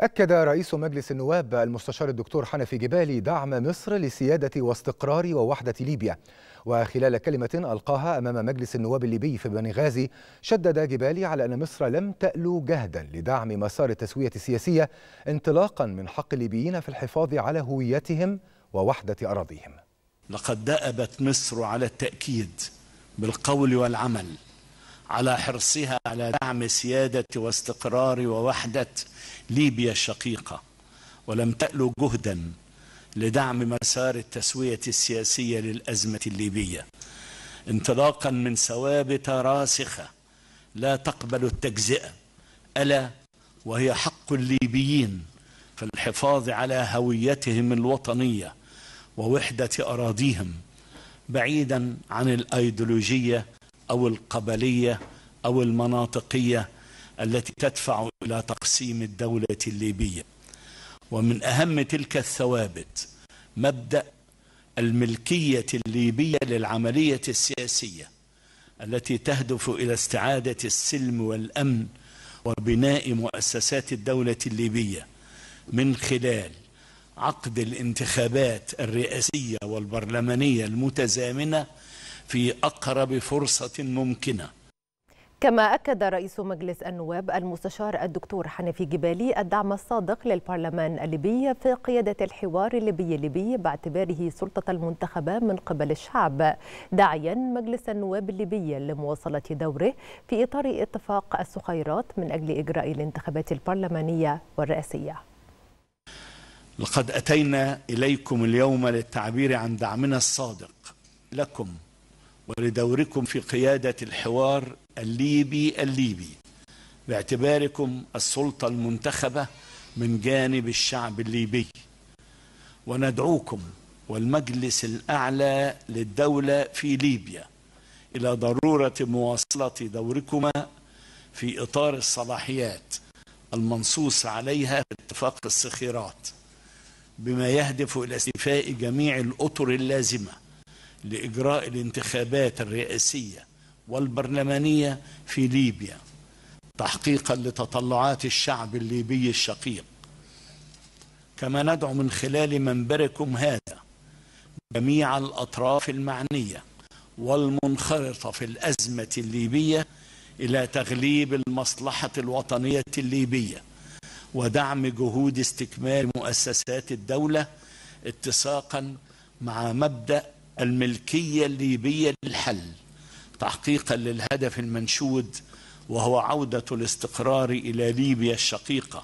أكد رئيس مجلس النواب المستشار الدكتور حنفي جبالي دعم مصر لسيادة واستقرار ووحدة ليبيا وخلال كلمة ألقاها أمام مجلس النواب الليبي في بنغازي شدد جبالي على أن مصر لم تألو جهدا لدعم مسار التسوية السياسية انطلاقا من حق الليبيين في الحفاظ على هويتهم ووحدة أراضيهم لقد دأبت مصر على التأكيد بالقول والعمل على حرصها على دعم سيادة واستقرار ووحدة ليبيا الشقيقة ولم تألو جهدا لدعم مسار التسوية السياسية للأزمة الليبية انطلاقا من ثوابت راسخة لا تقبل التجزئة ألا وهي حق الليبيين في الحفاظ على هويتهم الوطنية ووحدة أراضيهم بعيدا عن الأيديولوجية أو القبلية أو المناطقية التي تدفع إلى تقسيم الدولة الليبية ومن أهم تلك الثوابت مبدأ الملكية الليبية للعملية السياسية التي تهدف إلى استعادة السلم والأمن وبناء مؤسسات الدولة الليبية من خلال عقد الانتخابات الرئاسية والبرلمانية المتزامنة في أقرب فرصة ممكنة كما أكد رئيس مجلس النواب المستشار الدكتور حنفي جبالي الدعم الصادق للبرلمان الليبي في قيادة الحوار الليبي الليبي باعتباره سلطة المنتخبة من قبل الشعب داعيا مجلس النواب الليبي لمواصلة دوره في إطار اتفاق السخيرات من أجل إجراء الانتخابات البرلمانية والرئاسية لقد أتينا إليكم اليوم للتعبير عن دعمنا الصادق لكم ولدوركم في قيادة الحوار الليبي الليبي باعتباركم السلطة المنتخبة من جانب الشعب الليبي وندعوكم والمجلس الأعلى للدولة في ليبيا إلى ضرورة مواصلة دوركما في إطار الصلاحيات المنصوص عليها في اتفاق الصخيرات بما يهدف إلى استيفاء جميع الأطر اللازمة لإجراء الانتخابات الرئاسية والبرلمانية في ليبيا تحقيقا لتطلعات الشعب الليبي الشقيق كما ندعو من خلال منبركم هذا جميع الأطراف المعنية والمنخرطة في الأزمة الليبية إلى تغليب المصلحة الوطنية الليبية ودعم جهود استكمال مؤسسات الدولة اتساقا مع مبدأ الملكية الليبية للحل تحقيقا للهدف المنشود وهو عودة الاستقرار إلى ليبيا الشقيقة